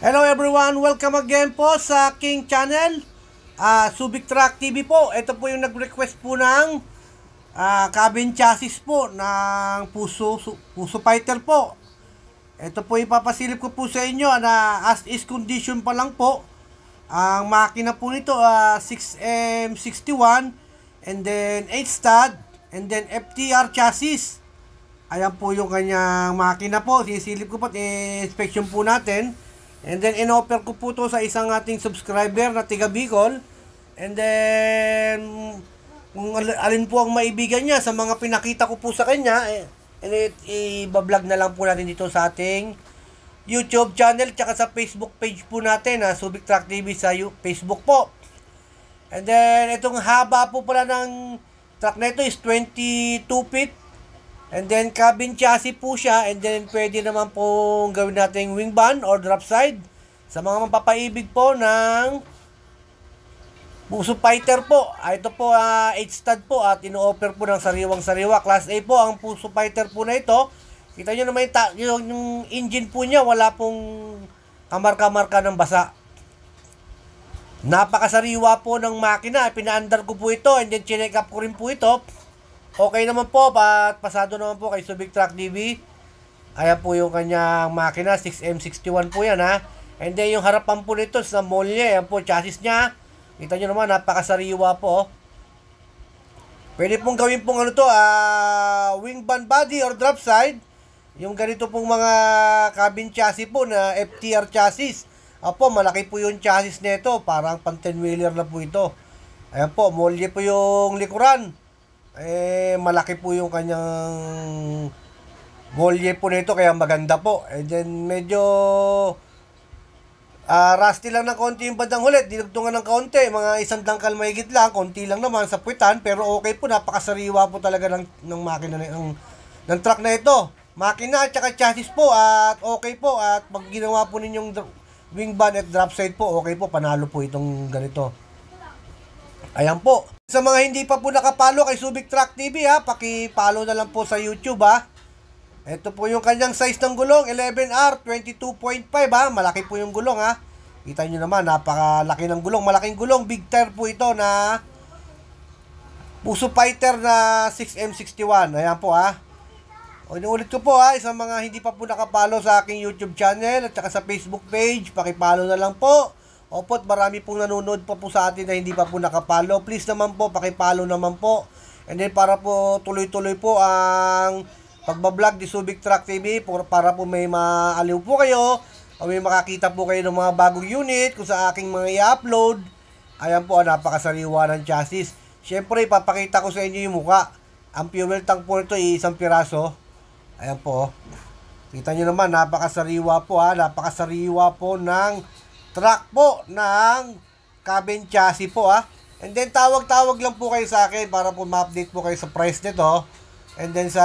Hello everyone! Welcome again po sa King Channel. Uh, Subic Track TV po. Ito po yung nag-request po ng uh, cabin chassis po ng puso, su, puso fighter po. Ito po ipapasilip ko po sa inyo na as is condition pa lang po. Ang makina po nito uh, ah, 6M61 and then 8 stud and then FTR chassis. Ayan po yung kanyang makina po. Sisilip ko po. inspection po natin. And then, inoffer ko po to sa isang ating subscriber na tiga Bicol. And then, kung alin po ang maibigan niya sa mga pinakita ko po sa kanya, eh, and it, i-vlog na lang po natin dito sa ating YouTube channel tsaka sa Facebook page po natin, na Subic Track TV sa Facebook po. And then, itong haba po pala ng truck na ito is 22 feet And then cabin chassis po siya and then pwede naman pong gawin nating wing ban or drop side sa mga mapapaibig po ng Buso Fighter po. Ah, ito po uh, ah, 8 stud po at ino-offer po ng sariwang sariwa. Class A po ang Puso Fighter po na ito. Kita nyo naman yung, yung engine po niya wala pong kamarka-marka ng basa. Napakasariwa po ng makina. Pinaandar ko po ito and then chinek up ko rin po ito. Okay naman po, pat pasado naman po kay Subic Track DB. Ayan po yung kanyang makina, 6M61 po yan ha. And then yung harapan po nito sa mall niya, ayan po chassis niya. Kita nyo naman, napakasariwa po. Oh. Pwede pong gawin pong ano to, uh, wing band body or drop side. Yung ganito pong mga cabin chassis po na FTR chassis. Apo, malaki po yung chassis nito. Parang pang 10-wheeler na po ito. Ayan po, molye po yung likuran eh malaki po yung kanyang volye po nito kaya maganda po. Eh, And then medyo uh, rusty lang ng konti yung bandang hulit. Dinugtungan ng konti. Mga isang dangkal mahigit lang. Konti lang naman sa puwitan. Pero okay po. Napakasariwa po talaga ng, ng makina na, ng, ng truck na ito. Makina at saka chassis po. At okay po. At pag ginawa po ninyong wing ban at drop side po, okay po. Panalo po itong ganito. Ayan po. Sa mga hindi pa po nakapalo kay Subic Track TV ha, paki-follow na lang po sa YouTube ha. Ito po yung kanyang size ng gulong, 11R 22.5 ha, malaki po yung gulong ha. Kita nyo naman, napakalaki ng gulong, malaking gulong, big tire po ito na Puso Fighter na 6M61. Ayan po ha. O Ulit ko po ha, sa mga hindi pa po nakapalo sa aking YouTube channel at saka sa Facebook page, paki-follow na lang po. Opo, at marami pong nanonood pa po sa atin na hindi pa po nakapalo. Please naman po, pakipalo naman po. And then para po tuloy-tuloy po ang pagbablog di Subic Truck TV para po may maaliw po kayo o may makakita po kayo ng mga bagong unit kung sa aking mga i-upload. Ayan po, napakasariwa ng chassis. Siyempre, ipapakita ko sa inyo yung muka. Ang fuel tank po ito, isang piraso. Ayan po. Kita nyo naman, napakasariwa po ha. Ah. Napakasariwa po ng truck po ng cabin chassis po ah. And then tawag-tawag lang po kayo sa akin para po ma-update po kayo sa price nito. And then sa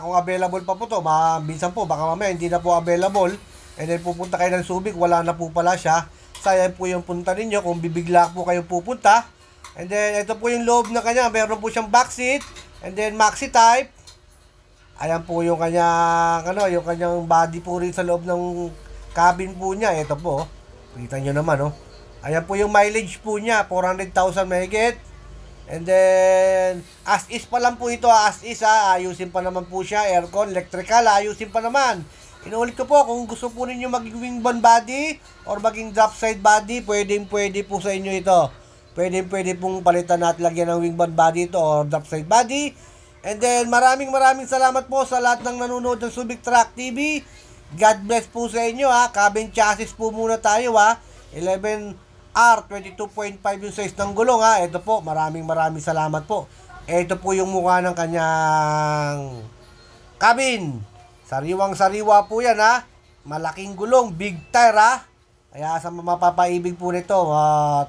kung available pa po to, ma minsan po baka mamaya hindi na po available. And then pupunta kayo ng Subic, wala na po pala siya. Sayang po yung punta ninyo kung bibigla po kayo pupunta. And then ito po yung loob na kanya, meron po siyang back seat and then maxi type. Ayan po yung kanya ano, yung kanyang body po rin sa loob ng cabin po niya. Ito po. Oh. Kita nyo naman, no? Oh. Ayan po yung mileage po niya, 400,000 mahigit. And then, as is pa lang po ito, ah. as is ha, ah. ayusin pa naman po siya, aircon, electrical, ah. ayusin pa naman. Inuulit ko po, kung gusto po ninyo maging wing body or maging drop side body, pwedeng pwede po sa inyo ito Pwedeng pwede pong palitan at lagyan ng wingband body ito or drop side body. And then maraming maraming salamat po sa lahat ng nanonood ng Subic Track TV. God bless po sa inyo ha. Cabin chassis po muna tayo ha. 11R 22.5 yung size ng gulong ha. Ito po, maraming maraming salamat po. Ito po yung mukha ng kanyang cabin. Sariwang sariwa po yan ha. Malaking gulong, big tire ha. Kaya sa mapapaibig po nito at uh,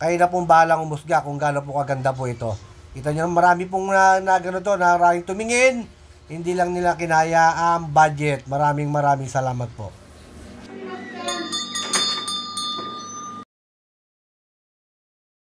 kayo na pong bahalang umusga kung gaano po kaganda po ito. Kita nyo marami pong na, na gano'n to, na maraming tumingin. Hindi lang nila kinaya ang budget. Maraming maraming salamat po.